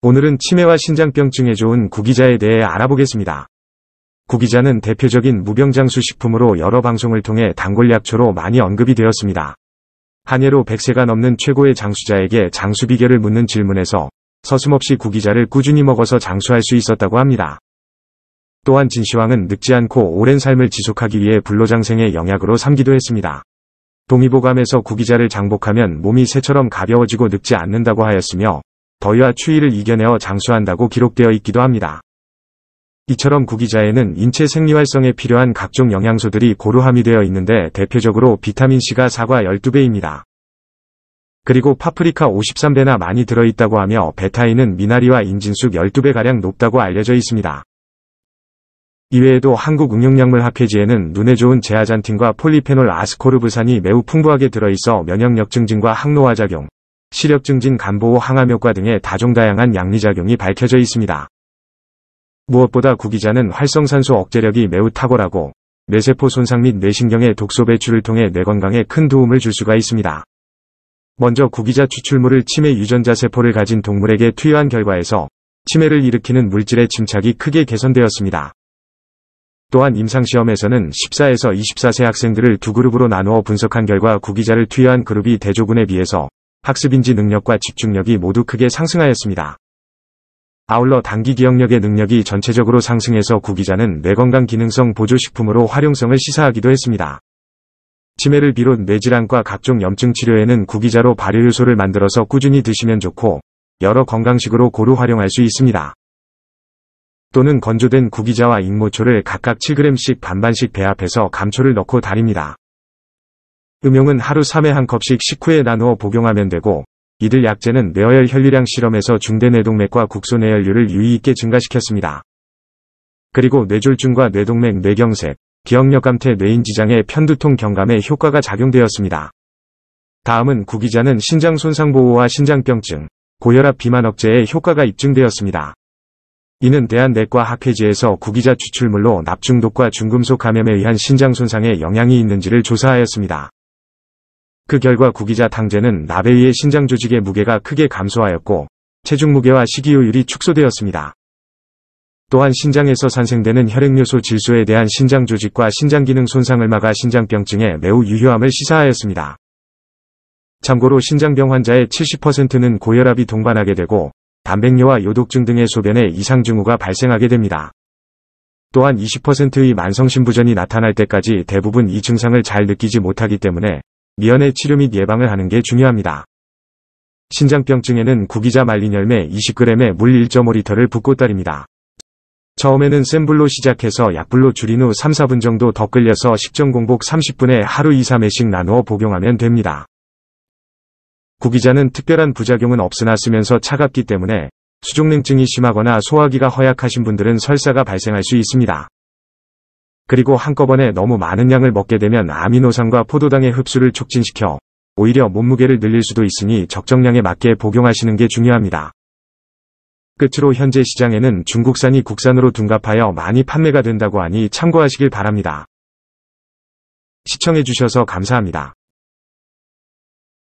오늘은 치매와 신장병증에 좋은 구기자에 대해 알아보겠습니다. 구기자는 대표적인 무병장수 식품으로 여러 방송을 통해 단골약초로 많이 언급이 되었습니다. 한예로 100세가 넘는 최고의 장수자에게 장수 비결을 묻는 질문에서 서슴없이 구기자를 꾸준히 먹어서 장수할 수 있었다고 합니다. 또한 진시황은 늙지 않고 오랜 삶을 지속하기 위해 불로장생의 영약으로 삼기도 했습니다. 동의보감에서 구기자를 장복하면 몸이 새처럼 가벼워지고 늙지 않는다고 하였으며 더위와 추위를 이겨내어 장수한다고 기록되어 있기도 합니다. 이처럼 구기자에는 인체 생리활성에 필요한 각종 영양소들이 고루 함유되어 있는데 대표적으로 비타민C가 사과 12배입니다. 그리고 파프리카 53배나 많이 들어있다고 하며 베타인은 미나리와 인진숙 12배가량 높다고 알려져 있습니다. 이외에도 한국응용약물학회지에는 눈에 좋은 제아잔틴과 폴리페놀 아스코르브산이 매우 풍부하게 들어있어 면역력 증진과 항노화 작용, 시력 증진 간보호 항암 효과 등의 다종다양한 양리작용이 밝혀져 있습니다. 무엇보다 구기자는 활성산소 억제력이 매우 탁월하고 뇌세포 손상 및 뇌신경의 독소 배출을 통해 뇌건강에 큰 도움을 줄 수가 있습니다. 먼저 구기자 추출물을 치매 유전자 세포를 가진 동물에게 투여한 결과에서 치매를 일으키는 물질의 침착이 크게 개선되었습니다. 또한 임상시험에서는 14에서 24세 학생들을 두 그룹으로 나누어 분석한 결과 구기자를 투여한 그룹이 대조군에 비해서 학습인지 능력과 집중력이 모두 크게 상승하였습니다. 아울러 단기 기억력의 능력이 전체적으로 상승해서 구기자는 뇌건강 기능성 보조식품으로 활용성을 시사하기도 했습니다. 치매를 비롯 뇌질환과 각종 염증 치료에는 구기자로 발효효소를 만들어서 꾸준히 드시면 좋고 여러 건강식으로 고루 활용할 수 있습니다. 또는 건조된 구기자와 잉모초를 각각 7g씩 반반씩 배합해서 감초를 넣고 다립니다 음용은 하루 3회 한 컵씩 식후에 나누어 복용하면 되고 이들 약제는 뇌혈 어 혈류량 실험에서 중대 뇌동맥과 국소 뇌혈류를 유의있게 증가시켰습니다. 그리고 뇌졸중과 뇌동맥 뇌경색, 기억력 감퇴 뇌인지장애 편두통 경감에 효과가 작용되었습니다. 다음은 구기자는 신장 손상 보호와 신장병증, 고혈압 비만 억제에 효과가 입증되었습니다. 이는 대한내과 학회지에서 구기자 추출물로 납중독과 중금속 감염에 의한 신장 손상에 영향이 있는지를 조사하였습니다. 그 결과 구기자 당제는 나베이의 신장 조직의 무게가 크게 감소하였고 체중 무게와 식이요율이 축소되었습니다. 또한 신장에서 산생되는 혈액요소 질소에 대한 신장 조직과 신장 기능 손상을 막아 신장병증에 매우 유효함을 시사하였습니다. 참고로 신장병 환자의 70%는 고혈압이 동반하게 되고 단백뇨와 요독증 등의 소변에 이상 증후가 발생하게 됩니다. 또한 20%의 만성신부전이 나타날 때까지 대부분 이 증상을 잘 느끼지 못하기 때문에 미연의 치료 및 예방을 하는 게 중요합니다. 신장병증에는 구기자 말린 열매 20g에 물 1.5L를 붓고 따립니다 처음에는 센 불로 시작해서 약불로 줄인 후 3, 4분 정도 더 끓여서 식전 공복 30분에 하루 2, 3회씩 나누어 복용하면 됩니다. 구기자는 특별한 부작용은 없으나 쓰면서 차갑기 때문에 수족냉증이 심하거나 소화기가 허약하신 분들은 설사가 발생할 수 있습니다. 그리고 한꺼번에 너무 많은 양을 먹게 되면 아미노산과 포도당의 흡수를 촉진시켜 오히려 몸무게를 늘릴 수도 있으니 적정량에 맞게 복용하시는 게 중요합니다. 끝으로 현재 시장에는 중국산이 국산으로 둔갑하여 많이 판매가 된다고 하니 참고하시길 바랍니다. 시청해주셔서 감사합니다.